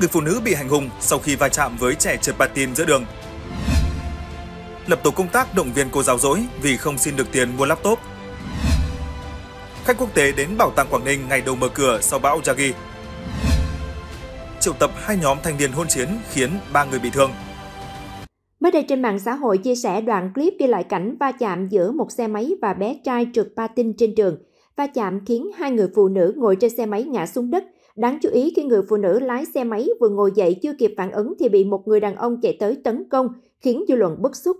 Người phụ nữ bị hành hung sau khi va chạm với trẻ trượt patin giữa đường. Lập tổ công tác động viên cô giáo dối vì không xin được tiền mua laptop. Khách quốc tế đến Bảo tàng Quảng Ninh ngày đầu mở cửa sau bão Yagi. Triệu tập hai nhóm thanh niên hôn chiến khiến ba người bị thương. Mới đây trên mạng xã hội chia sẻ đoạn clip ghi lại cảnh va chạm giữa một xe máy và bé trai trượt patin trên trường. Va chạm khiến hai người phụ nữ ngồi trên xe máy ngã xuống đất, Đáng chú ý khi người phụ nữ lái xe máy vừa ngồi dậy chưa kịp phản ứng thì bị một người đàn ông chạy tới tấn công, khiến dư luận bức xúc.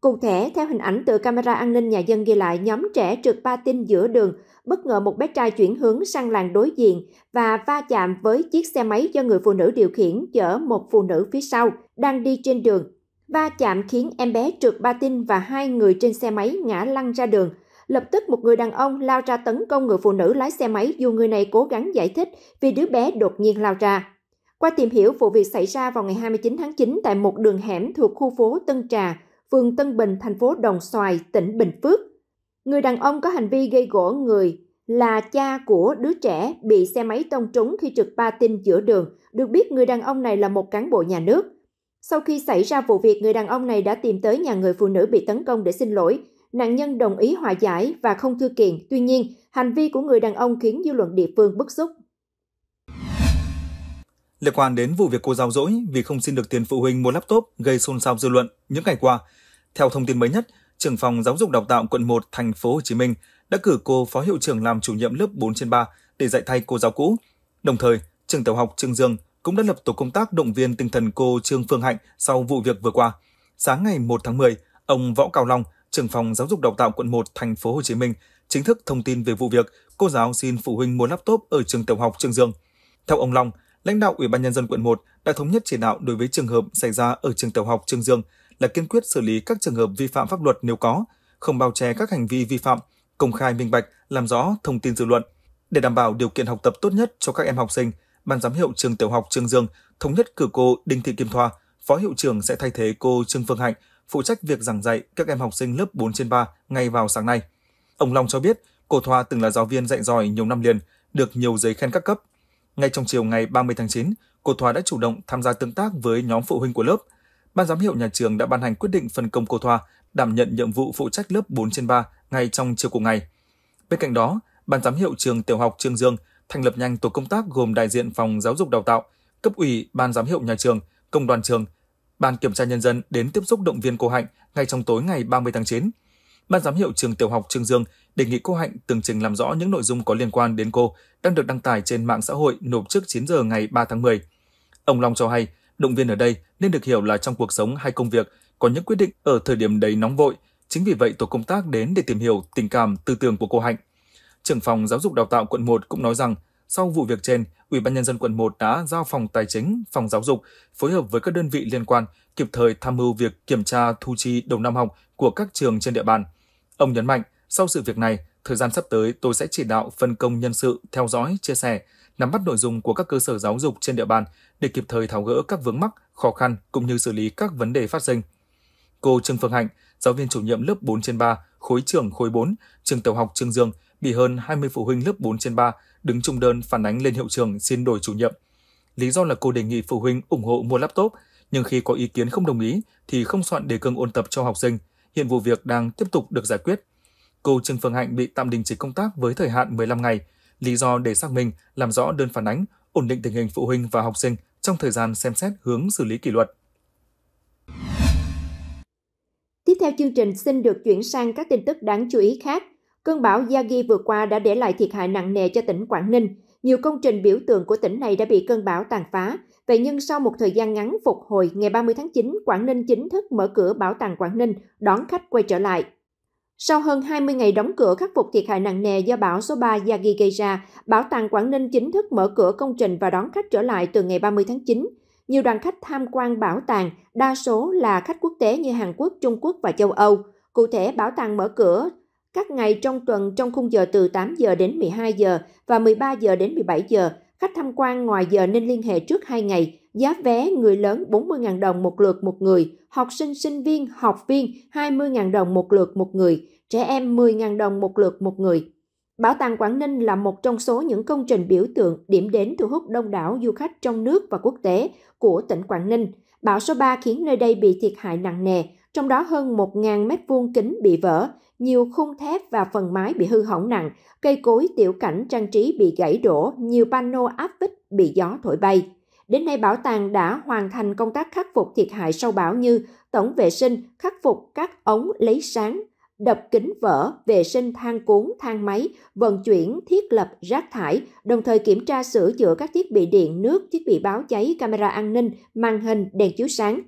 Cụ thể, theo hình ảnh từ camera an ninh nhà dân ghi lại, nhóm trẻ trượt ba patin giữa đường, bất ngờ một bé trai chuyển hướng sang làng đối diện và va chạm với chiếc xe máy do người phụ nữ điều khiển chở một phụ nữ phía sau, đang đi trên đường. Va chạm khiến em bé trượt ba patin và hai người trên xe máy ngã lăn ra đường – Lập tức một người đàn ông lao ra tấn công người phụ nữ lái xe máy dù người này cố gắng giải thích vì đứa bé đột nhiên lao ra. Qua tìm hiểu, vụ việc xảy ra vào ngày 29 tháng 9 tại một đường hẻm thuộc khu phố Tân Trà, phường Tân Bình, thành phố Đồng Xoài, tỉnh Bình Phước. Người đàn ông có hành vi gây gỗ người là cha của đứa trẻ bị xe máy tông trúng khi trực ba tin giữa đường. Được biết người đàn ông này là một cán bộ nhà nước. Sau khi xảy ra vụ việc, người đàn ông này đã tìm tới nhà người phụ nữ bị tấn công để xin lỗi, Nạn nhân đồng ý hòa giải và không thư kiện, tuy nhiên, hành vi của người đàn ông khiến dư luận địa phương bức xúc. Liên quan đến vụ việc cô giáo dỗi vì không xin được tiền phụ huynh mua laptop gây xôn xao dư luận những ngày qua, theo thông tin mới nhất, trưởng phòng giáo dục đào tạo quận 1 thành phố Hồ Chí Minh đã cử cô phó hiệu trưởng làm chủ nhiệm lớp 4 trên 3 để dạy thay cô giáo cũ. Đồng thời, trường tiểu học Trương Dương cũng đã lập tổ công tác động viên tinh thần cô Trương Phương Hạnh sau vụ việc vừa qua. Sáng ngày 1 tháng 10, ông Võ Cao Long, trưởng phòng giáo dục đào tạo quận 1 thành phố Hồ Chí Minh chính thức thông tin về vụ việc cô giáo xin phụ huynh mua laptop ở trường tiểu học Trường Dương. Theo ông Long, lãnh đạo Ủy ban nhân dân quận 1 đã thống nhất chỉ đạo đối với trường hợp xảy ra ở trường tiểu học Trường Dương là kiên quyết xử lý các trường hợp vi phạm pháp luật nếu có, không bao che các hành vi vi phạm, công khai minh bạch, làm rõ thông tin dư luận. Để đảm bảo điều kiện học tập tốt nhất cho các em học sinh, Ban giám hiệu trường tiểu học Trường Dương thống nhất cử cô Đinh Thị Kim Thoa, Phó hiệu trưởng sẽ thay thế cô Trương Phương Hạnh phụ trách việc giảng dạy các em học sinh lớp 4 trên 3 ngay vào sáng nay. Ông Long cho biết, cô Thoa từng là giáo viên dạy giỏi nhiều năm liền, được nhiều giấy khen các cấp. Ngay trong chiều ngày 30 tháng 9, cô Thoa đã chủ động tham gia tương tác với nhóm phụ huynh của lớp. Ban giám hiệu nhà trường đã ban hành quyết định phân công cô Thoa đảm nhận nhiệm vụ phụ trách lớp 4 trên 3 ngay trong chiều cùng ngày. Bên cạnh đó, Ban giám hiệu trường tiểu học Trương Dương thành lập nhanh tổ công tác gồm đại diện phòng giáo dục đào tạo, cấp ủy ban giám hiệu nhà trường, công đoàn trường Ban kiểm tra nhân dân đến tiếp xúc động viên cô Hạnh ngay trong tối ngày 30 tháng 9. Ban giám hiệu trường tiểu học Trương Dương đề nghị cô Hạnh tường trình làm rõ những nội dung có liên quan đến cô đang được đăng tải trên mạng xã hội nộp trước 9 giờ ngày 3 tháng 10. Ông Long cho hay, động viên ở đây nên được hiểu là trong cuộc sống hay công việc có những quyết định ở thời điểm đấy nóng vội, chính vì vậy tổ công tác đến để tìm hiểu tình cảm tư tưởng của cô Hạnh. Trưởng phòng giáo dục đào tạo quận 1 cũng nói rằng sau vụ việc trên, Ủy ban nhân dân quận 1 đã giao phòng tài chính, phòng giáo dục phối hợp với các đơn vị liên quan kịp thời tham mưu việc kiểm tra thu chi đầu năm học của các trường trên địa bàn. Ông nhấn mạnh, sau sự việc này, thời gian sắp tới tôi sẽ chỉ đạo phân công nhân sự theo dõi, chia sẻ, nắm bắt nội dung của các cơ sở giáo dục trên địa bàn để kịp thời tháo gỡ các vướng mắc, khó khăn cũng như xử lý các vấn đề phát sinh. Cô Trương Phương Hạnh, giáo viên chủ nhiệm lớp 4 trên 3, khối trưởng khối 4, trường tiểu học Trương Dương bị hơn 20 phụ huynh lớp 4 trên 3 đứng chung đơn phản ánh lên hiệu trường xin đổi chủ nhiệm. Lý do là cô đề nghị phụ huynh ủng hộ mua laptop, nhưng khi có ý kiến không đồng ý thì không soạn đề cương ôn tập cho học sinh. Hiện vụ việc đang tiếp tục được giải quyết. Cô Trương Phương Hạnh bị tạm đình chỉ công tác với thời hạn 15 ngày, lý do để xác minh, làm rõ đơn phản ánh, ổn định tình hình phụ huynh và học sinh trong thời gian xem xét hướng xử lý kỷ luật. Tiếp theo chương trình xin được chuyển sang các tin tức đáng chú ý khác. Cơn bão Yagi vừa qua đã để lại thiệt hại nặng nề cho tỉnh Quảng Ninh. Nhiều công trình biểu tượng của tỉnh này đã bị cơn bão tàn phá. Vậy nhưng sau một thời gian ngắn phục hồi, ngày 30 tháng 9, Quảng Ninh chính thức mở cửa Bảo tàng Quảng Ninh đón khách quay trở lại. Sau hơn 20 ngày đóng cửa khắc phục thiệt hại nặng nề do bão số 3 Yagi gây ra, Bảo tàng Quảng Ninh chính thức mở cửa công trình và đón khách trở lại từ ngày 30 tháng 9. Nhiều đoàn khách tham quan bảo tàng, đa số là khách quốc tế như Hàn Quốc, Trung Quốc và châu Âu. Cụ thể, bảo tàng mở cửa các ngày trong tuần trong khung giờ từ 8 giờ đến 12 giờ và 13 giờ đến 17 giờ, khách tham quan ngoài giờ nên liên hệ trước 2 ngày. Giá vé người lớn 40.000 đồng một lượt một người, học sinh sinh viên, học viên 20.000 đồng một lượt một người, trẻ em 10.000 đồng một lượt một người. Bảo tàng Quảng Ninh là một trong số những công trình biểu tượng điểm đến thu hút đông đảo du khách trong nước và quốc tế của tỉnh Quảng Ninh. Bão số 3 khiến nơi đây bị thiệt hại nặng nề, trong đó hơn 1.000 mét vuông kính bị vỡ, nhiều khung thép và phần mái bị hư hỏng nặng, cây cối tiểu cảnh trang trí bị gãy đổ, nhiều pano áp vích bị gió thổi bay. Đến nay bảo tàng đã hoàn thành công tác khắc phục thiệt hại sau bão như tổng vệ sinh, khắc phục các ống lấy sáng, đập kính vỡ, vệ sinh thang cuốn, thang máy, vận chuyển, thiết lập rác thải, đồng thời kiểm tra sửa chữa các thiết bị điện, nước, thiết bị báo cháy, camera an ninh, màn hình, đèn chiếu sáng.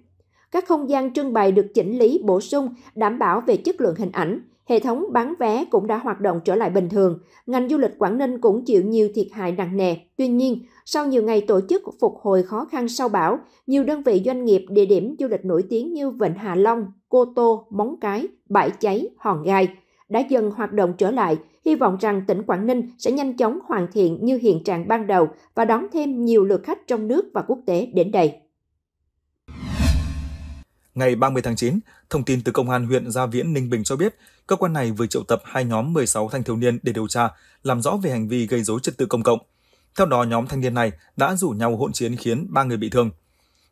Các không gian trưng bày được chỉnh lý bổ sung, đảm bảo về chất lượng hình ảnh. Hệ thống bán vé cũng đã hoạt động trở lại bình thường, ngành du lịch Quảng Ninh cũng chịu nhiều thiệt hại nặng nề. Tuy nhiên, sau nhiều ngày tổ chức phục hồi khó khăn sau bão, nhiều đơn vị doanh nghiệp địa điểm du lịch nổi tiếng như Vịnh Hạ Long, Cô Tô, Móng Cái, Bãi Cháy, Hòn Gai đã dần hoạt động trở lại, hy vọng rằng tỉnh Quảng Ninh sẽ nhanh chóng hoàn thiện như hiện trạng ban đầu và đón thêm nhiều lượt khách trong nước và quốc tế đến đây. Ngày 30 tháng 9, thông tin từ Công an huyện Gia Viễn, Ninh Bình cho biết, cơ quan này vừa triệu tập hai nhóm 16 thanh thiếu niên để điều tra, làm rõ về hành vi gây dối trật tự công cộng. Theo đó, nhóm thanh niên này đã rủ nhau hỗn chiến khiến ba người bị thương.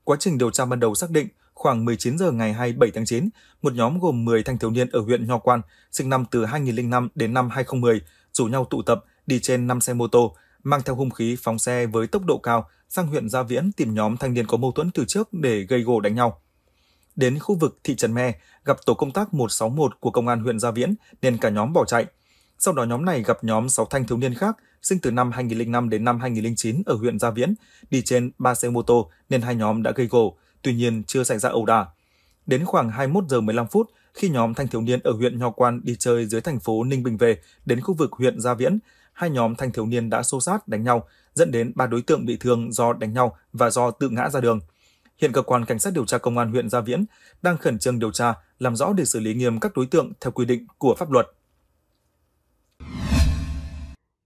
Quá trình điều tra ban đầu xác định, khoảng 19 giờ ngày 27 tháng 9, một nhóm gồm 10 thanh thiếu niên ở huyện Nho Quan, sinh năm từ 2005 đến năm 2010, rủ nhau tụ tập đi trên 5 xe mô tô, mang theo hung khí phóng xe với tốc độ cao sang huyện Gia Viễn tìm nhóm thanh niên có mâu thuẫn từ trước để gây gổ đánh nhau đến khu vực thị trấn Me, gặp tổ công tác 161 của công an huyện Gia Viễn nên cả nhóm bỏ chạy. Sau đó nhóm này gặp nhóm 6 thanh thiếu niên khác sinh từ năm 2005 đến năm 2009 ở huyện Gia Viễn, đi trên 3 xe mô tô nên hai nhóm đã gây gổ, tuy nhiên chưa xảy ra ẩu đả. Đến khoảng 21 giờ 15 phút, khi nhóm thanh thiếu niên ở huyện Nho Quan đi chơi dưới thành phố Ninh Bình về đến khu vực huyện Gia Viễn, hai nhóm thanh thiếu niên đã xô sát đánh nhau, dẫn đến ba đối tượng bị thương do đánh nhau và do tự ngã ra đường – Hiện cơ quan cảnh sát điều tra công an huyện Gia Viễn đang khẩn trương điều tra, làm rõ để xử lý nghiêm các đối tượng theo quy định của pháp luật.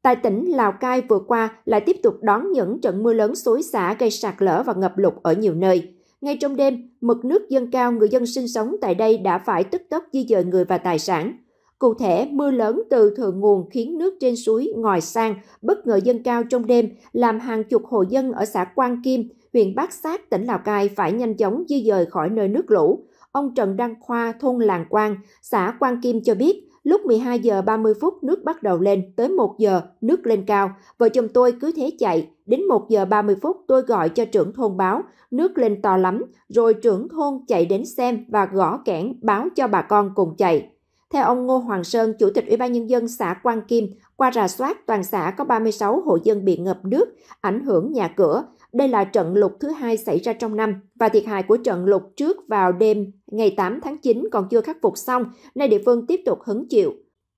Tại tỉnh Lào Cai vừa qua lại tiếp tục đón những trận mưa lớn xối xả gây sạt lở và ngập lụt ở nhiều nơi. Ngay trong đêm, mực nước dâng cao, người dân sinh sống tại đây đã phải tức tốc di dời người và tài sản. Cụ thể, mưa lớn từ thượng nguồn khiến nước trên suối ngòi sang bất ngờ dâng cao trong đêm, làm hàng chục hộ dân ở xã Quang Kim, huyện Bát Sát, tỉnh Lào Cai phải nhanh chóng di dời khỏi nơi nước lũ. Ông Trần Đăng Khoa, thôn Làng Quang, xã Quang Kim cho biết, lúc 12 giờ 30 phút nước bắt đầu lên, tới 1 giờ nước lên cao. Vợ chồng tôi cứ thế chạy, đến 1 giờ 30 phút tôi gọi cho trưởng thôn báo, nước lên to lắm, rồi trưởng thôn chạy đến xem và gõ kẽn báo cho bà con cùng chạy. Theo ông Ngô Hoàng Sơn, Chủ tịch Ủy ban Nhân dân xã Quang Kim, qua rà soát toàn xã có 36 hộ dân bị ngập nước, ảnh hưởng nhà cửa, đây là trận lụt thứ hai xảy ra trong năm và thiệt hại của trận lụt trước vào đêm ngày 8 tháng 9 còn chưa khắc phục xong, nay địa phương tiếp tục hứng chịu.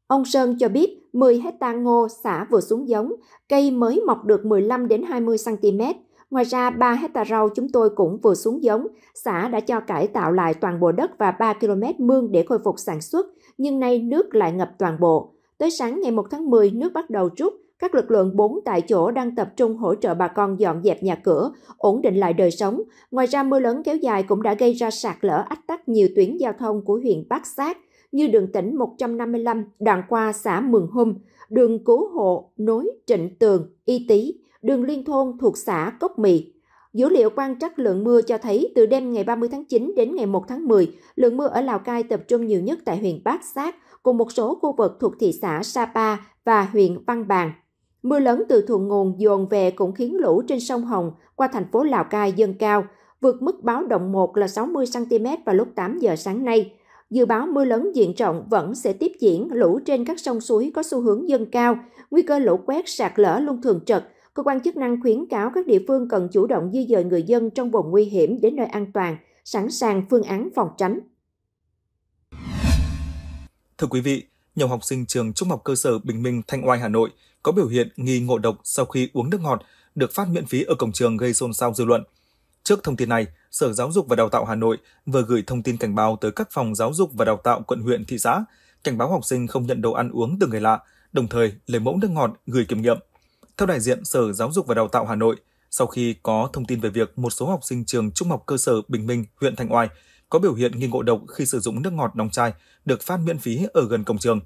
Ông Sơn cho biết 10 hecta ngô xả vừa xuống giống, cây mới mọc được 15 đến 20 cm. Ngoài ra 3 hecta rau chúng tôi cũng vừa xuống giống, xã đã cho cải tạo lại toàn bộ đất và 3 km mương để khôi phục sản xuất, nhưng nay nước lại ngập toàn bộ. Tới sáng ngày 1 tháng 10 nước bắt đầu rút, các lực lượng bốn tại chỗ đang tập trung hỗ trợ bà con dọn dẹp nhà cửa, ổn định lại đời sống. Ngoài ra, mưa lớn kéo dài cũng đã gây ra sạt lở ách tắc nhiều tuyến giao thông của huyện Bát Sát, như đường tỉnh 155 đoạn qua xã Mường Hum, đường Cứu Hộ nối Trịnh Tường, Y Tý, đường Liên Thôn thuộc xã Cốc Mì. Dữ liệu quan trắc lượng mưa cho thấy từ đêm ngày 30 tháng 9 đến ngày 1 tháng 10, lượng mưa ở Lào Cai tập trung nhiều nhất tại huyện Bát Sát, cùng một số khu vực thuộc thị xã Sapa và huyện Văn Bàn. Mưa lớn từ thượng nguồn dồn về cũng khiến lũ trên sông Hồng qua thành phố Lào Cai dâng cao, vượt mức báo động 1 là 60cm vào lúc 8 giờ sáng nay. Dự báo mưa lớn diện rộng vẫn sẽ tiếp diễn, lũ trên các sông suối có xu hướng dâng cao, nguy cơ lũ quét sạt lở luôn thường trực. Cơ quan chức năng khuyến cáo các địa phương cần chủ động di dời người dân trong vùng nguy hiểm đến nơi an toàn, sẵn sàng phương án phòng tránh. Thưa quý vị, nhiều học sinh trường Trung học cơ sở Bình Minh Thanh Oai Hà Nội có biểu hiện nghi ngộ độc sau khi uống nước ngọt được phát miễn phí ở cổng trường gây xôn xao dư luận. Trước thông tin này, Sở Giáo dục và Đào tạo Hà Nội vừa gửi thông tin cảnh báo tới các phòng giáo dục và đào tạo quận huyện thị xã, cảnh báo học sinh không nhận đồ ăn uống từ người lạ, đồng thời lấy mẫu nước ngọt gửi kiểm nghiệm. Theo đại diện Sở Giáo dục và Đào tạo Hà Nội, sau khi có thông tin về việc một số học sinh trường Trung học cơ sở Bình Minh, huyện Thanh Oai có biểu hiện nghi ngộ độc khi sử dụng nước ngọt đóng chai được phát miễn phí ở gần cổng trường.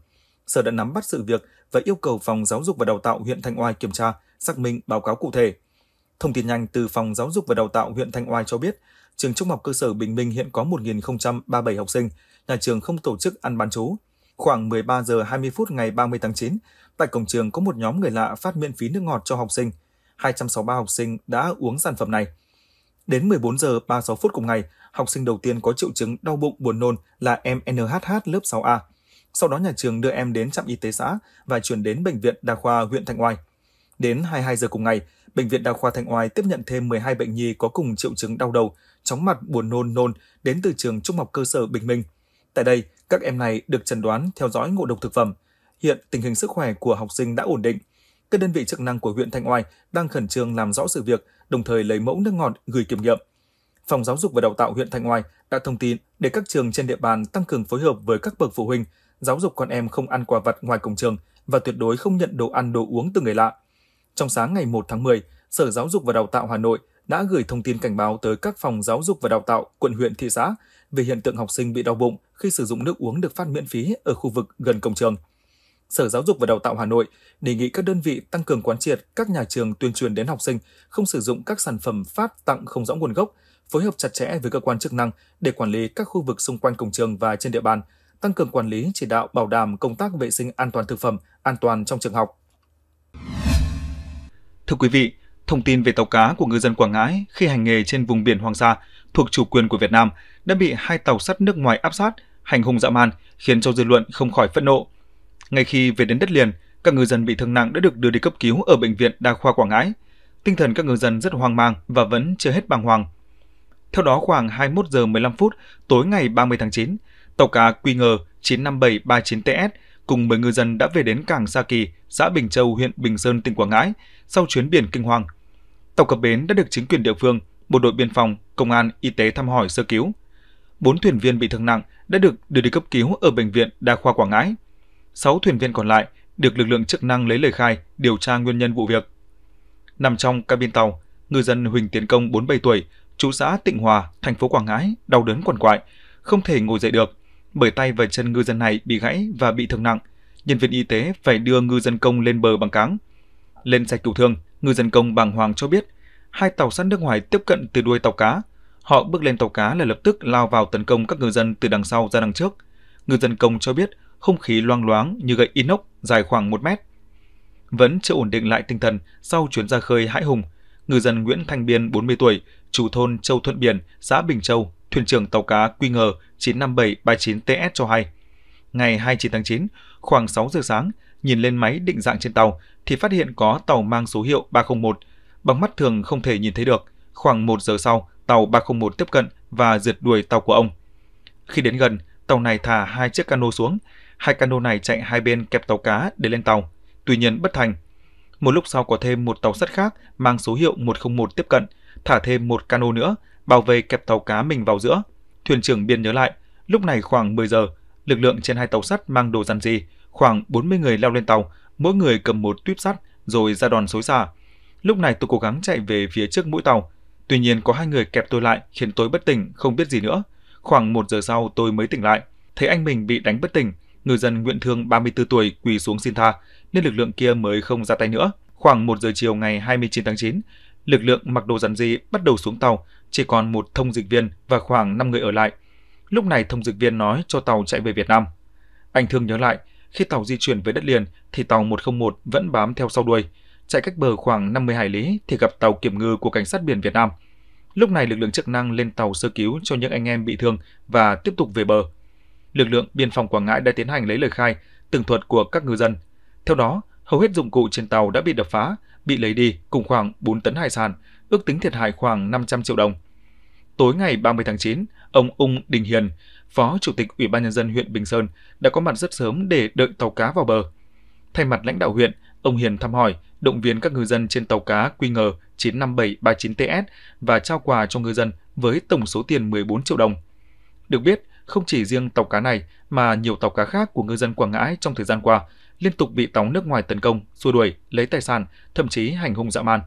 Sở đã nắm bắt sự việc và yêu cầu Phòng Giáo dục và Đào tạo huyện Thanh Oai kiểm tra, xác minh báo cáo cụ thể. Thông tin nhanh từ Phòng Giáo dục và Đào tạo huyện Thanh Oai cho biết, trường trung học cơ sở Bình Minh hiện có 1.037 học sinh, nhà trường không tổ chức ăn bán chú. Khoảng 13 giờ 20 phút ngày 30 tháng 9, tại cổng trường có một nhóm người lạ phát miễn phí nước ngọt cho học sinh. 263 học sinh đã uống sản phẩm này. Đến 14 giờ 36 phút cùng ngày, học sinh đầu tiên có triệu chứng đau bụng buồn nôn là em NHH lớp 6A. Sau đó nhà trường đưa em đến trạm y tế xã và chuyển đến bệnh viện đa khoa huyện Thanh Oai. Đến 22 giờ cùng ngày, bệnh viện đa khoa Thanh Oai tiếp nhận thêm 12 bệnh nhi có cùng triệu chứng đau đầu, chóng mặt, buồn nôn nôn đến từ trường trung học cơ sở Bình Minh. Tại đây, các em này được chẩn đoán theo dõi ngộ độc thực phẩm. Hiện tình hình sức khỏe của học sinh đã ổn định. Các đơn vị chức năng của huyện Thanh Oai đang khẩn trương làm rõ sự việc đồng thời lấy mẫu nước ngọt gửi kiểm nghiệm. Phòng Giáo dục và Đào tạo huyện Thanh Oai đã thông tin để các trường trên địa bàn tăng cường phối hợp với các bậc phụ huynh, giáo dục con em không ăn quà vặt ngoài cổng trường và tuyệt đối không nhận đồ ăn đồ uống từ người lạ. Trong sáng ngày 1 tháng 10, Sở Giáo dục và Đào tạo Hà Nội đã gửi thông tin cảnh báo tới các phòng giáo dục và đào tạo quận huyện thị xã về hiện tượng học sinh bị đau bụng khi sử dụng nước uống được phát miễn phí ở khu vực gần cổng trường. Sở Giáo dục và Đào tạo Hà Nội đề nghị các đơn vị tăng cường quán triệt các nhà trường tuyên truyền đến học sinh không sử dụng các sản phẩm phát tặng không rõ nguồn gốc, phối hợp chặt chẽ với cơ quan chức năng để quản lý các khu vực xung quanh cổng trường và trên địa bàn, tăng cường quản lý chỉ đạo bảo đảm công tác vệ sinh an toàn thực phẩm, an toàn trong trường học. Thưa quý vị, thông tin về tàu cá của ngư dân Quảng Ngãi khi hành nghề trên vùng biển Hoàng Sa thuộc chủ quyền của Việt Nam đã bị hai tàu sắt nước ngoài áp sát, hành hung dã man khiến cho dư luận không khỏi phẫn nộ. Ngay khi về đến đất liền, các ngư dân bị thương nặng đã được đưa đi cấp cứu ở bệnh viện Đa khoa Quảng Ngãi. Tinh thần các ngư dân rất hoang mang và vẫn chưa hết bàng hoàng. Theo đó, khoảng 21 giờ 15 phút tối ngày 30 tháng 9, tàu cá QG 95739TS cùng 10 ngư dân đã về đến cảng Sa Kỳ, xã Bình Châu, huyện Bình Sơn, tỉnh Quảng Ngãi sau chuyến biển kinh hoàng. Tàu cập bến đã được chính quyền địa phương, bộ đội biên phòng, công an, y tế thăm hỏi sơ cứu. Bốn thuyền viên bị thương nặng đã được đưa đi cấp cứu ở bệnh viện Đa khoa Quảng Ngãi. 6 thuyền viên còn lại được lực lượng chức năng lấy lời khai điều tra nguyên nhân vụ việc. Nằm trong cabin tàu, ngư dân Huỳnh Tiến Công 47 tuổi, chú xã Tịnh Hòa, thành phố Quảng Ngãi đau đớn quằn quại, không thể ngồi dậy được bởi tay và chân ngư dân này bị gãy và bị thương nặng. Nhân viên y tế phải đưa ngư dân công lên bờ bằng cáng. Lên xe cứu thương, ngư dân công bàng hoàng cho biết hai tàu sắt nước ngoài tiếp cận từ đuôi tàu cá. Họ bước lên tàu cá là lập tức lao vào tấn công các ngư dân từ đằng sau ra đằng trước. Ngư dân công cho biết không khí loang loáng như gậy inox dài khoảng 1 mét. Vẫn chưa ổn định lại tinh thần sau chuyến ra khơi hãi hùng, ngư dân Nguyễn Thanh Biên 40 tuổi, chủ thôn Châu Thuận Biển, xã Bình Châu, thuyền trưởng tàu cá QG 95739TS cho hay. Ngày 29 tháng 9, khoảng 6 giờ sáng, nhìn lên máy định dạng trên tàu thì phát hiện có tàu mang số hiệu 301. Bằng mắt thường không thể nhìn thấy được. Khoảng 1 giờ sau, tàu 301 tiếp cận và rượt đuổi tàu của ông. Khi đến gần, tàu này thả hai chiếc cano xuống, hai cano này chạy hai bên kẹp tàu cá để lên tàu, tuy nhiên bất thành. Một lúc sau có thêm một tàu sắt khác mang số hiệu 101 tiếp cận, thả thêm một cano nữa, bảo vệ kẹp tàu cá mình vào giữa. Thuyền trưởng Biên nhớ lại, lúc này khoảng 10 giờ, lực lượng trên hai tàu sắt mang đồ dàn gì, khoảng 40 người leo lên tàu, mỗi người cầm một tuyếp sắt rồi ra đòn xối xả. Lúc này tôi cố gắng chạy về phía trước mũi tàu, tuy nhiên có hai người kẹp tôi lại khiến tôi bất tỉnh, không biết gì nữa. Khoảng một giờ sau tôi mới tỉnh lại, thấy anh mình bị đánh bất tỉnh, người dân Nguyễn Thương 34 tuổi quỳ xuống xin tha, nên lực lượng kia mới không ra tay nữa. Khoảng 1 giờ chiều ngày 29 tháng 9, lực lượng mặc đồ rằn di bắt đầu xuống tàu, chỉ còn một thông dịch viên và khoảng 5 người ở lại. Lúc này thông dịch viên nói cho tàu chạy về Việt Nam. Anh Thương nhớ lại, khi tàu di chuyển về đất liền thì tàu 101 vẫn bám theo sau đuôi. Chạy cách bờ khoảng 50 hải lý thì gặp tàu kiểm ngư của cảnh sát biển Việt Nam. Lúc này lực lượng chức năng lên tàu sơ cứu cho những anh em bị thương và tiếp tục về bờ lực lượng biên phòng Quảng Ngãi đã tiến hành lấy lời khai, tường thuật của các ngư dân. Theo đó, hầu hết dụng cụ trên tàu đã bị đập phá, bị lấy đi cùng khoảng 4 tấn hải sản, ước tính thiệt hại khoảng 500 triệu đồng. Tối ngày 30 tháng 9, ông Ung Đình Hiền, Phó Chủ tịch Ủy ban Nhân dân huyện Bình Sơn đã có mặt rất sớm để đợi tàu cá vào bờ. Thay mặt lãnh đạo huyện, ông Hiền thăm hỏi, động viên các ngư dân trên tàu cá QN 95739TS và trao quà cho ngư dân với tổng số tiền 14 triệu đồng. Được biết, không chỉ riêng tàu cá này mà nhiều tàu cá khác của ngư dân Quảng Ngãi trong thời gian qua liên tục bị tàu nước ngoài tấn công, xua đuổi, lấy tài sản, thậm chí hành hung dã man.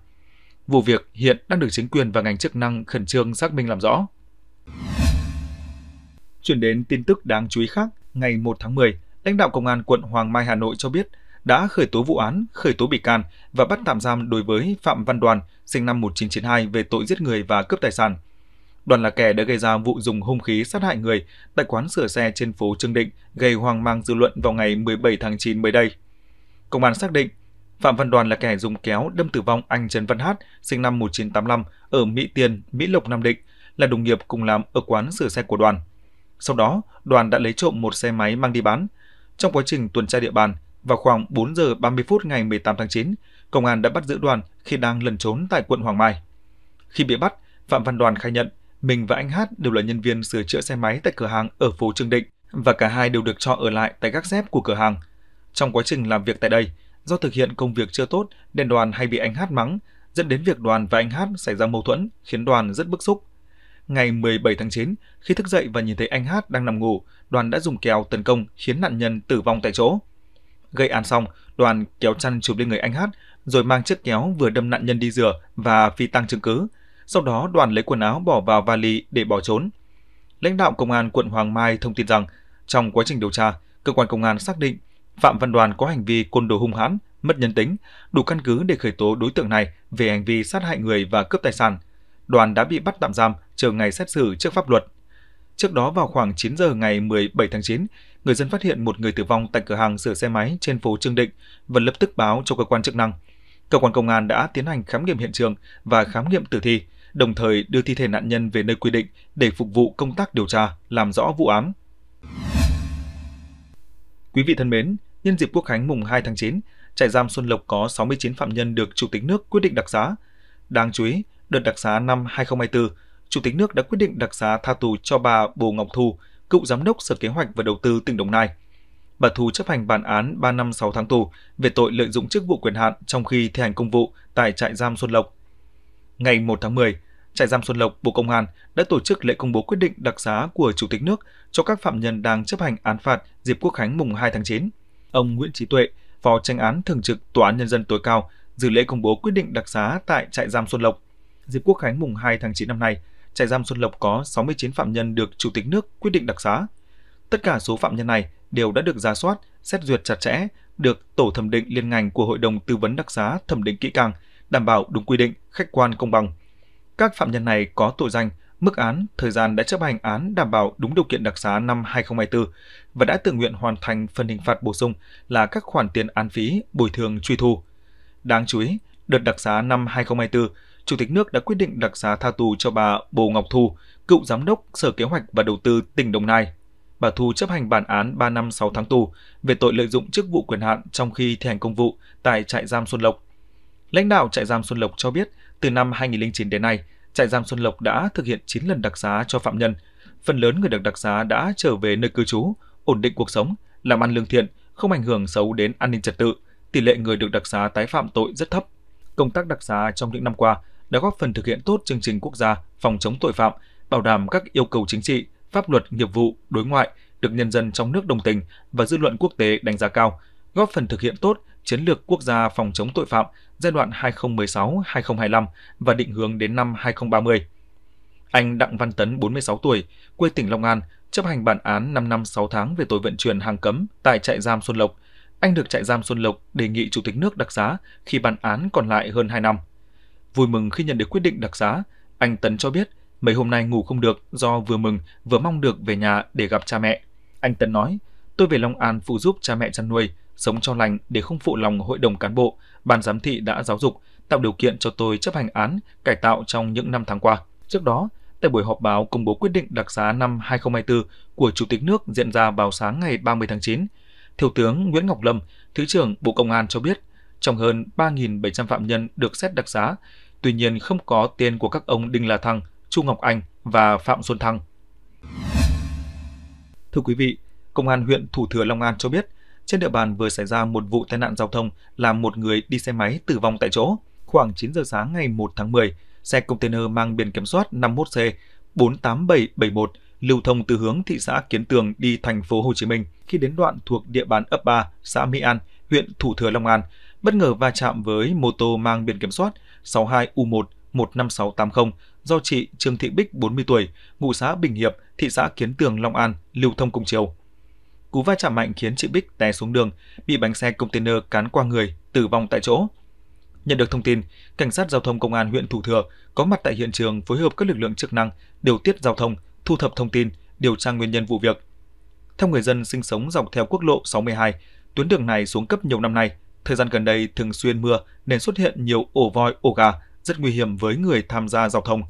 Vụ việc hiện đang được chính quyền và ngành chức năng khẩn trương xác minh làm rõ. Chuyển đến tin tức đáng chú ý khác, ngày 1 tháng 10, lãnh đạo Công an quận Hoàng Mai Hà Nội cho biết đã khởi tố vụ án, khởi tố bị can và bắt tạm giam đối với Phạm Văn Đoàn, sinh năm 1992 về tội giết người và cướp tài sản. Đoàn là kẻ đã gây ra vụ dùng hung khí sát hại người tại quán sửa xe trên phố Trương Định gây hoang mang dư luận vào ngày 17 tháng 9 mới đây. Công an xác định Phạm Văn Đoàn là kẻ dùng kéo đâm tử vong anh Trần Văn Hát, sinh năm 1985, ở Mỹ Tiên, Mỹ Lộc, Nam Định, là đồng nghiệp cùng làm ở quán sửa xe của Đoàn. Sau đó, Đoàn đã lấy trộm một xe máy mang đi bán. Trong quá trình tuần tra địa bàn, vào khoảng 4 giờ 30 phút ngày 18 tháng 9, công an đã bắt giữ Đoàn khi đang lẩn trốn tại quận Hoàng Mai. Khi bị bắt, Phạm Văn Đoàn khai nhận mình và anh Hát đều là nhân viên sửa chữa xe máy tại cửa hàng ở phố Trương Định và cả hai đều được cho ở lại tại gác dép của cửa hàng. Trong quá trình làm việc tại đây, do thực hiện công việc chưa tốt nên đoàn hay bị anh Hát mắng, dẫn đến việc đoàn và anh Hát xảy ra mâu thuẫn khiến đoàn rất bức xúc. Ngày 17 tháng 9, khi thức dậy và nhìn thấy anh Hát đang nằm ngủ, đoàn đã dùng kéo tấn công khiến nạn nhân tử vong tại chỗ. Gây án xong, đoàn kéo chăn chụp lên người anh Hát rồi mang chiếc kéo vừa đâm nạn nhân đi rửa và phi tăng chứng cứ, sau đó đoàn lấy quần áo bỏ vào vali để bỏ trốn. Lãnh đạo công an quận Hoàng Mai thông tin rằng trong quá trình điều tra, cơ quan công an xác định Phạm Văn Đoàn có hành vi côn đồ hung hãn, mất nhân tính, đủ căn cứ để khởi tố đối tượng này về hành vi sát hại người và cướp tài sản. Đoàn đã bị bắt tạm giam chờ ngày xét xử trước pháp luật. Trước đó vào khoảng 9 giờ ngày 17 tháng 9, người dân phát hiện một người tử vong tại cửa hàng sửa xe máy trên phố Trương Định và lập tức báo cho cơ quan chức năng. Cơ quan công an đã tiến hành khám nghiệm hiện trường và khám nghiệm tử thi, đồng thời đưa thi thể nạn nhân về nơi quy định để phục vụ công tác điều tra, làm rõ vụ án. Quý vị thân mến, nhân dịp Quốc khánh mùng 2 tháng 9, trại giam Xuân Lộc có 69 phạm nhân được Chủ tịch nước quyết định đặc xá. Đáng chú ý, đợt đặc xá năm 2024, Chủ tịch nước đã quyết định đặc xá tha tù cho bà Bồ Ngọc Thu, cựu giám đốc Sở Kế hoạch và Đầu tư tỉnh Đồng Nai. Bà Thu chấp hành bản án 3 năm 6 tháng tù về tội lợi dụng chức vụ quyền hạn trong khi thi hành công vụ tại trại giam Xuân Lộc ngày 1 tháng 10, Trại giam Xuân Lộc, Bộ Công an đã tổ chức lễ công bố quyết định đặc xá của Chủ tịch nước cho các phạm nhân đang chấp hành án phạt dịp Quốc khánh mùng 2 tháng 9. Ông Nguyễn Chí Tuệ, Phó tranh án thường trực Tòa án Nhân dân tối cao, dự lễ công bố quyết định đặc xá tại Trại giam Xuân Lộc. Dịp Quốc khánh mùng 2 tháng 9 năm nay, Trại giam Xuân Lộc có 69 phạm nhân được Chủ tịch nước quyết định đặc xá. Tất cả số phạm nhân này đều đã được ra soát, xét duyệt chặt chẽ, được tổ thẩm định liên ngành của Hội đồng tư vấn đặc xá thẩm định kỹ càng – đảm bảo đúng quy định, khách quan công bằng. Các phạm nhân này có tội danh, mức án, thời gian đã chấp hành án đảm bảo đúng điều kiện đặc xá năm 2024 và đã tự nguyện hoàn thành phần hình phạt bổ sung là các khoản tiền án phí, bồi thường truy thu. Đáng chú ý, đợt đặc xá năm 2024, Chủ tịch nước đã quyết định đặc xá tha tù cho bà Bồ Ngọc Thu, cựu giám đốc Sở Kế hoạch và Đầu tư tỉnh Đồng Nai. Bà Thu chấp hành bản án 3 năm 6 tháng tù về tội lợi dụng chức vụ quyền hạn trong khi thi hành công vụ tại trại giam Xuân Lộc Lãnh đạo trại giam Xuân Lộc cho biết, từ năm 2009 đến nay, trại giam Xuân Lộc đã thực hiện 9 lần đặc giá cho phạm nhân. Phần lớn người được đặc giá đã trở về nơi cư trú, ổn định cuộc sống, làm ăn lương thiện, không ảnh hưởng xấu đến an ninh trật tự. Tỷ lệ người được đặc giá tái phạm tội rất thấp. Công tác đặc giá trong những năm qua đã góp phần thực hiện tốt chương trình quốc gia phòng chống tội phạm, bảo đảm các yêu cầu chính trị, pháp luật, nghiệp vụ, đối ngoại được nhân dân trong nước đồng tình và dư luận quốc tế đánh giá cao, góp phần thực hiện tốt Chiến lược Quốc gia phòng chống tội phạm giai đoạn 2016-2025 và định hướng đến năm 2030. Anh Đặng Văn Tấn, 46 tuổi, quê tỉnh Long An, chấp hành bản án 5 năm 6 tháng về tội vận chuyển hàng cấm tại trại giam Xuân Lộc. Anh được trại giam Xuân Lộc đề nghị Chủ tịch nước đặc giá khi bản án còn lại hơn 2 năm. Vui mừng khi nhận được quyết định đặc giá, anh Tấn cho biết mấy hôm nay ngủ không được do vừa mừng vừa mong được về nhà để gặp cha mẹ. Anh Tấn nói, tôi về Long An phụ giúp cha mẹ chăn nuôi, sống cho lành để không phụ lòng hội đồng cán bộ, ban giám thị đã giáo dục, tạo điều kiện cho tôi chấp hành án, cải tạo trong những năm tháng qua. Trước đó, tại buổi họp báo công bố quyết định đặc xá năm 2024 của Chủ tịch nước diễn ra vào sáng ngày 30 tháng 9, Thiếu tướng Nguyễn Ngọc Lâm, Thứ trưởng Bộ Công an cho biết, trong hơn 3.700 phạm nhân được xét đặc xá, tuy nhiên không có tên của các ông Đinh La Thăng, Chu Ngọc Anh và Phạm Xuân Thăng. Thưa quý vị, Công an huyện Thủ Thừa Long An cho biết, trên địa bàn vừa xảy ra một vụ tai nạn giao thông làm một người đi xe máy tử vong tại chỗ. Khoảng 9 giờ sáng ngày 1 tháng 10, xe container mang biển kiểm soát 51C 48771 lưu thông từ hướng thị xã Kiến Tường đi thành phố Hồ Chí Minh. Khi đến đoạn thuộc địa bàn ấp 3, xã Mỹ An, huyện Thủ Thừa Long An, bất ngờ va chạm với mô tô mang biển kiểm soát 62U1 15680 do chị Trương Thị Bích 40 tuổi, ngụ xã Bình Hiệp, thị xã Kiến Tường Long An lưu thông cùng chiều. Cú va chạm mạnh khiến chị Bích té xuống đường, bị bánh xe container cán qua người, tử vong tại chỗ. Nhận được thông tin, cảnh sát giao thông công an huyện Thủ Thừa có mặt tại hiện trường phối hợp các lực lượng chức năng điều tiết giao thông, thu thập thông tin, điều tra nguyên nhân vụ việc. Theo người dân sinh sống dọc theo quốc lộ 62, tuyến đường này xuống cấp nhiều năm nay, thời gian gần đây thường xuyên mưa nên xuất hiện nhiều ổ voi, ổ gà, rất nguy hiểm với người tham gia giao thông.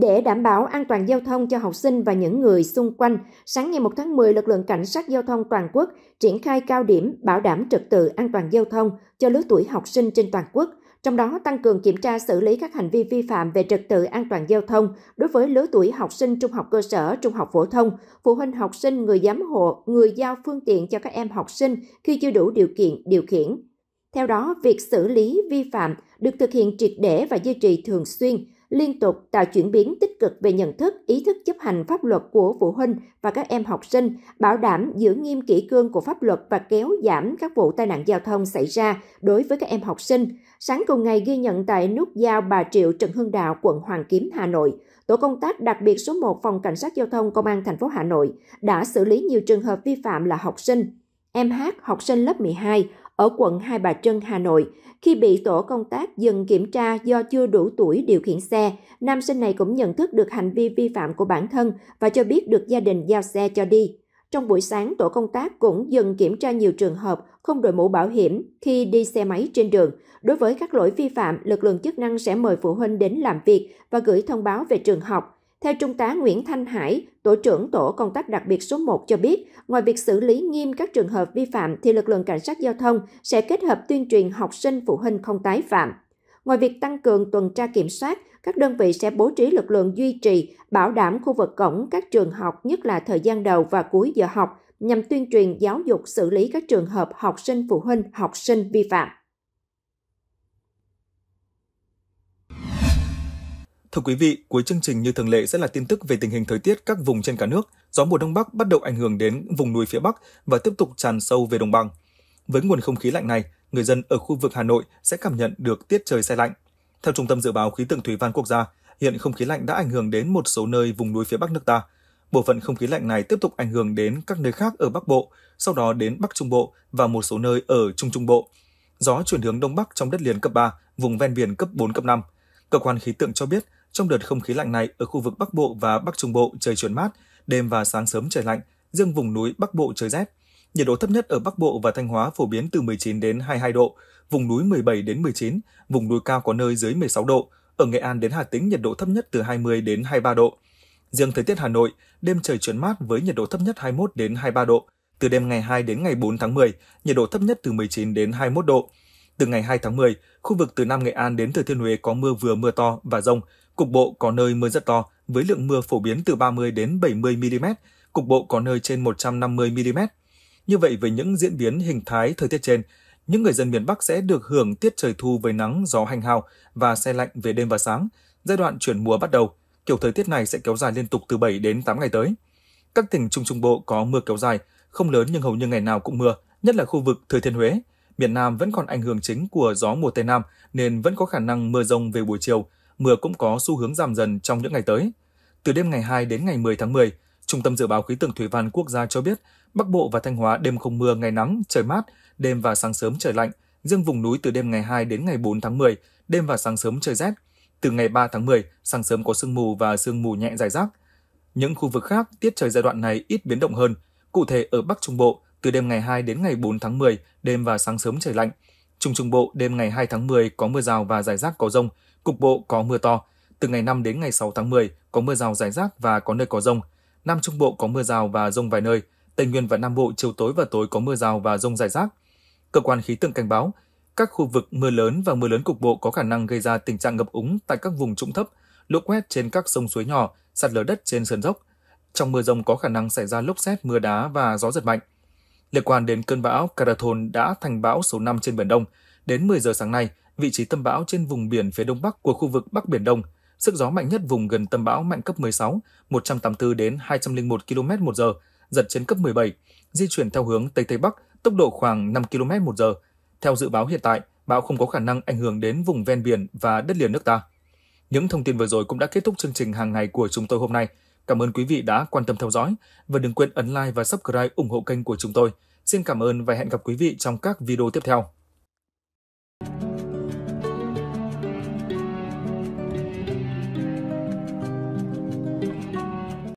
Để đảm bảo an toàn giao thông cho học sinh và những người xung quanh, sáng ngày 1 tháng 10, lực lượng cảnh sát giao thông toàn quốc triển khai cao điểm bảo đảm trật tự an toàn giao thông cho lứa tuổi học sinh trên toàn quốc, trong đó tăng cường kiểm tra xử lý các hành vi vi phạm về trật tự an toàn giao thông đối với lứa tuổi học sinh trung học cơ sở, trung học phổ thông, phụ huynh học sinh, người giám hộ, người giao phương tiện cho các em học sinh khi chưa đủ điều kiện điều khiển. Theo đó, việc xử lý vi phạm được thực hiện triệt để và duy trì thường xuyên, liên tục tạo chuyển biến tích cực về nhận thức, ý thức chấp hành pháp luật của phụ huynh và các em học sinh, bảo đảm giữ nghiêm kỷ cương của pháp luật và kéo giảm các vụ tai nạn giao thông xảy ra đối với các em học sinh. Sáng cùng ngày ghi nhận tại nút giao Bà Triệu Trần Hưng Đạo, quận Hoàng Kiếm, Hà Nội, tổ công tác đặc biệt số 1 phòng cảnh sát giao thông công an thành phố Hà Nội đã xử lý nhiều trường hợp vi phạm là học sinh. Em Hát, học sinh lớp 12, ở quận Hai Bà Trưng, Hà Nội. Khi bị tổ công tác dừng kiểm tra do chưa đủ tuổi điều khiển xe, nam sinh này cũng nhận thức được hành vi vi phạm của bản thân và cho biết được gia đình giao xe cho đi. Trong buổi sáng, tổ công tác cũng dừng kiểm tra nhiều trường hợp không đội mũ bảo hiểm khi đi xe máy trên đường. Đối với các lỗi vi phạm, lực lượng chức năng sẽ mời phụ huynh đến làm việc và gửi thông báo về trường học. Theo Trung tá Nguyễn Thanh Hải, Tổ trưởng Tổ công tác đặc biệt số 1 cho biết, ngoài việc xử lý nghiêm các trường hợp vi phạm thì lực lượng cảnh sát giao thông sẽ kết hợp tuyên truyền học sinh phụ huynh không tái phạm. Ngoài việc tăng cường tuần tra kiểm soát, các đơn vị sẽ bố trí lực lượng duy trì, bảo đảm khu vực cổng các trường học nhất là thời gian đầu và cuối giờ học nhằm tuyên truyền giáo dục xử lý các trường hợp học sinh phụ huynh học sinh vi phạm. Thưa quý vị, cuối chương trình như thường lệ sẽ là tin tức về tình hình thời tiết các vùng trên cả nước. Gió mùa đông bắc bắt đầu ảnh hưởng đến vùng núi phía Bắc và tiếp tục tràn sâu về đồng bằng. Với nguồn không khí lạnh này, người dân ở khu vực Hà Nội sẽ cảm nhận được tiết trời xe lạnh. Theo Trung tâm Dự báo Khí tượng Thủy văn Quốc gia, hiện không khí lạnh đã ảnh hưởng đến một số nơi vùng núi phía Bắc nước ta. Bộ phận không khí lạnh này tiếp tục ảnh hưởng đến các nơi khác ở Bắc Bộ, sau đó đến Bắc Trung Bộ và một số nơi ở Trung Trung Bộ. Gió chuyển hướng Đông Bắc trong đất liền cấp 3, vùng ven biển cấp 4, cấp 5. Cơ quan khí tượng cho biết trong đợt không khí lạnh này, ở khu vực Bắc Bộ và Bắc Trung Bộ trời chuyển mát, đêm và sáng sớm trời lạnh, riêng vùng núi Bắc Bộ trời rét. Nhiệt độ thấp nhất ở Bắc Bộ và Thanh Hóa phổ biến từ 19 đến 22 độ, vùng núi 17 đến 19, vùng núi cao có nơi dưới 16 độ. Ở Nghệ An đến Hà Tĩnh nhiệt độ thấp nhất từ 20 đến 23 độ. Riêng thời tiết Hà Nội, đêm trời chuyển mát với nhiệt độ thấp nhất 21 đến 23 độ. Từ đêm ngày 2 đến ngày 4 tháng 10, nhiệt độ thấp nhất từ 19 đến 21 độ. Từ ngày 2 tháng 10, khu vực từ Nam Nghệ An đến Thừa Thiên Huế có mưa vừa mưa to và rông, Cục bộ có nơi mưa rất to, với lượng mưa phổ biến từ 30 đến 70 mm, cục bộ có nơi trên 150 mm. Như vậy với những diễn biến hình thái thời tiết trên, những người dân miền Bắc sẽ được hưởng tiết trời thu với nắng, gió hành hào và xe lạnh về đêm và sáng. Giai đoạn chuyển mùa bắt đầu, kiểu thời tiết này sẽ kéo dài liên tục từ 7 đến 8 ngày tới. Các tỉnh Trung Trung Bộ có mưa kéo dài, không lớn nhưng hầu như ngày nào cũng mưa, nhất là khu vực Thừa Thiên Huế. Miền Nam vẫn còn ảnh hưởng chính của gió mùa Tây Nam nên vẫn có khả năng mưa rông về buổi chiều, mưa cũng có xu hướng giảm dần trong những ngày tới. Từ đêm ngày 2 đến ngày 10 tháng 10, Trung tâm Dự báo Khí tượng Thủy văn Quốc gia cho biết, Bắc Bộ và Thanh Hóa đêm không mưa, ngày nắng, trời mát, đêm và sáng sớm trời lạnh. Riêng vùng núi từ đêm ngày 2 đến ngày 4 tháng 10, đêm và sáng sớm trời rét. Từ ngày 3 tháng 10, sáng sớm có sương mù và sương mù nhẹ dài rác. Những khu vực khác, tiết trời giai đoạn này ít biến động hơn. Cụ thể ở Bắc Trung Bộ, từ đêm ngày 2 đến ngày 4 tháng 10, đêm và sáng sớm trời lạnh. Trung Trung Bộ, đêm ngày 2 tháng 10 có mưa rào và rải rác có rông, Cục bộ có mưa to. Từ ngày 5 đến ngày 6 tháng 10 có mưa rào rải rác và có nơi có rông. Nam Trung Bộ có mưa rào và rông vài nơi. Tây Nguyên và Nam Bộ chiều tối và tối có mưa rào và rông rải rác. Cơ quan khí tượng cảnh báo, các khu vực mưa lớn và mưa lớn cục bộ có khả năng gây ra tình trạng ngập úng tại các vùng trũng thấp, lũ quét trên các sông suối nhỏ, sạt lở đất trên sườn dốc. Trong mưa rông có khả năng xảy ra lốc xét, mưa đá và gió giật mạnh. Liên quan đến cơn bão Carathon đã thành bão số 5 trên Biển Đông, đến 10 giờ sáng nay, vị trí tâm bão trên vùng biển phía đông bắc của khu vực Bắc Biển Đông. Sức gió mạnh nhất vùng gần tâm bão mạnh cấp 16, 184 đến 201 km một giờ, giật trên cấp 17, di chuyển theo hướng Tây Tây Bắc, tốc độ khoảng 5 km một giờ. Theo dự báo hiện tại, bão không có khả năng ảnh hưởng đến vùng ven biển và đất liền nước ta. Những thông tin vừa rồi cũng đã kết thúc chương trình hàng ngày của chúng tôi hôm nay. Cảm ơn quý vị đã quan tâm theo dõi và đừng quên ấn like và subscribe ủng hộ kênh của chúng tôi. Xin cảm ơn và hẹn gặp quý vị trong các video tiếp theo.